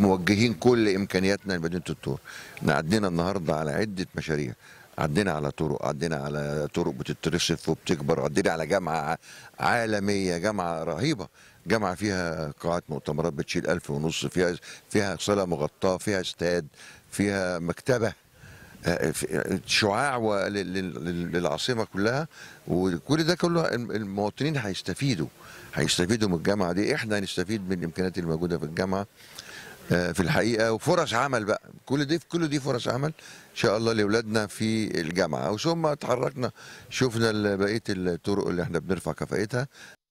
وموجهين كل امكانياتنا لمدينه الطور احنا عدينا النهارده على عده مشاريع عدينا على طرق عدينا على طرق بتترصف وبتكبر عدينا على جامعه عالميه جامعه رهيبه جامعه فيها قاعات مؤتمرات بتشيل ألف ونص فيها فيها صاله مغطاه فيها استاد فيها مكتبه آه، آه، آه، شعاع للعاصمه كلها وكل ده كله المواطنين هيستفيدوا هيستفيدوا من الجامعه دي احنا هنستفيد من الامكانيات الموجوده في الجامعه آه، في الحقيقه وفرص عمل بقى كل دي كل دي فرص عمل ان شاء الله لاولادنا في الجامعه وثم اتحركنا شفنا بقيه الطرق اللي احنا بنرفع كفائتها